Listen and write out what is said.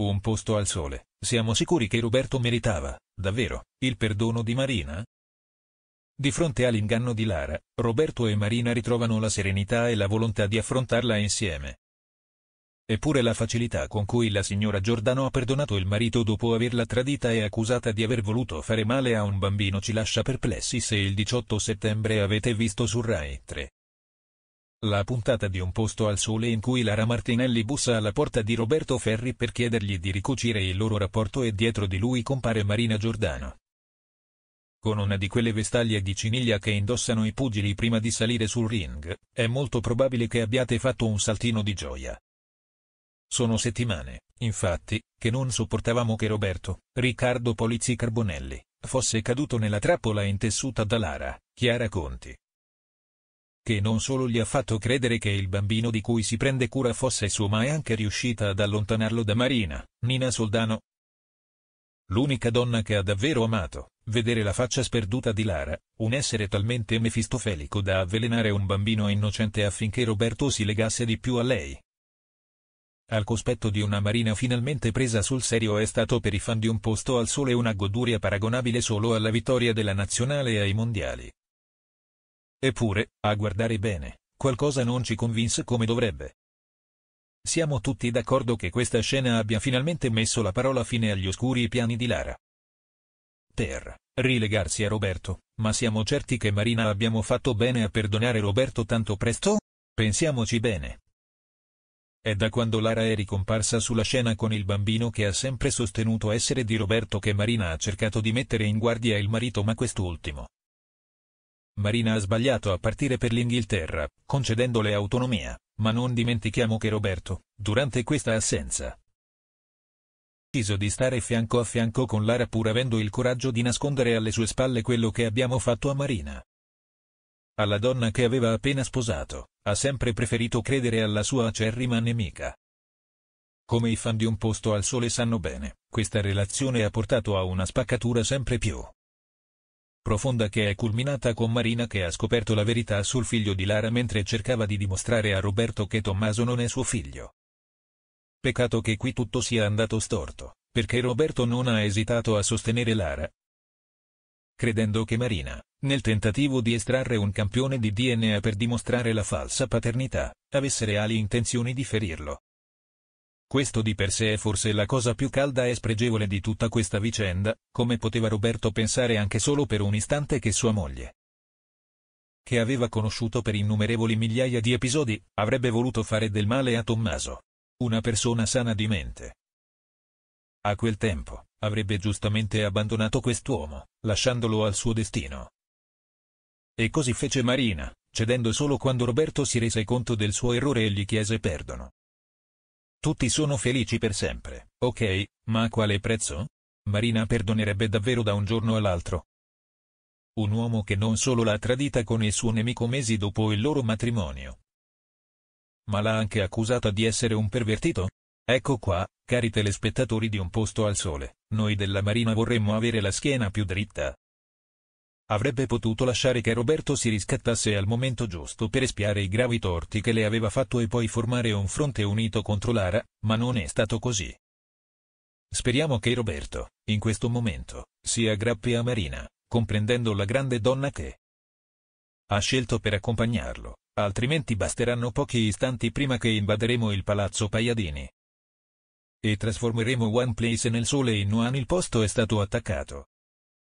Un posto al sole. Siamo sicuri che Roberto meritava, davvero, il perdono di Marina? Di fronte all'inganno di Lara, Roberto e Marina ritrovano la serenità e la volontà di affrontarla insieme. Eppure la facilità con cui la signora Giordano ha perdonato il marito dopo averla tradita e accusata di aver voluto fare male a un bambino ci lascia perplessi se il 18 settembre avete visto su Rai 3. La puntata di Un posto al sole in cui Lara Martinelli bussa alla porta di Roberto Ferri per chiedergli di ricucire il loro rapporto e dietro di lui compare Marina Giordano. Con una di quelle vestaglie di ciniglia che indossano i pugili prima di salire sul ring, è molto probabile che abbiate fatto un saltino di gioia. Sono settimane, infatti, che non sopportavamo che Roberto, Riccardo Polizzi Carbonelli, fosse caduto nella trappola intessuta da Lara, Chiara Conti, che non solo gli ha fatto credere che il bambino di cui si prende cura fosse suo ma è anche riuscita ad allontanarlo da Marina, Nina Soldano. L'unica donna che ha davvero amato, vedere la faccia sperduta di Lara, un essere talmente mefistofelico da avvelenare un bambino innocente affinché Roberto si legasse di più a lei. Al cospetto di una Marina finalmente presa sul serio è stato per i fan di Un posto al sole una goduria paragonabile solo alla vittoria della nazionale e ai mondiali. Eppure, a guardare bene, qualcosa non ci convinse come dovrebbe. Siamo tutti d'accordo che questa scena abbia finalmente messo la parola fine agli oscuri piani di Lara. Per rilegarsi a Roberto, ma siamo certi che Marina abbiamo fatto bene a perdonare Roberto tanto presto? Pensiamoci bene. È da quando Lara è ricomparsa sulla scena con il bambino che ha sempre sostenuto essere di Roberto che Marina ha cercato di mettere in guardia il marito ma quest'ultimo, Marina ha sbagliato a partire per l'Inghilterra, concedendole autonomia, ma non dimentichiamo che Roberto, durante questa assenza, ha deciso di stare fianco a fianco con Lara pur avendo il coraggio di nascondere alle sue spalle quello che abbiamo fatto a Marina. Alla donna che aveva appena sposato, ha sempre preferito credere alla sua acerrima nemica. Come i fan di Un posto al sole sanno bene, questa relazione ha portato a una spaccatura sempre più profonda che è culminata con Marina che ha scoperto la verità sul figlio di Lara mentre cercava di dimostrare a Roberto che Tommaso non è suo figlio. Peccato che qui tutto sia andato storto, perché Roberto non ha esitato a sostenere Lara, credendo che Marina, nel tentativo di estrarre un campione di DNA per dimostrare la falsa paternità, avesse reali intenzioni di ferirlo. Questo di per sé è forse la cosa più calda e spregevole di tutta questa vicenda, come poteva Roberto pensare anche solo per un istante che sua moglie, che aveva conosciuto per innumerevoli migliaia di episodi, avrebbe voluto fare del male a Tommaso. Una persona sana di mente. A quel tempo, avrebbe giustamente abbandonato quest'uomo, lasciandolo al suo destino. E così fece Marina, cedendo solo quando Roberto si rese conto del suo errore e gli chiese perdono. Tutti sono felici per sempre, ok, ma a quale prezzo? Marina perdonerebbe davvero da un giorno all'altro. Un uomo che non solo l'ha tradita con il suo nemico mesi dopo il loro matrimonio, ma l'ha anche accusata di essere un pervertito? Ecco qua, cari telespettatori di Un Posto al Sole, noi della Marina vorremmo avere la schiena più dritta, Avrebbe potuto lasciare che Roberto si riscattasse al momento giusto per espiare i gravi torti che le aveva fatto e poi formare un fronte unito contro Lara, ma non è stato così. Speriamo che Roberto, in questo momento, si aggrappi a Marina, comprendendo la grande donna che ha scelto per accompagnarlo, altrimenti basteranno pochi istanti prima che invaderemo il palazzo Paiadini. E trasformeremo One Place nel sole in One il posto è stato attaccato.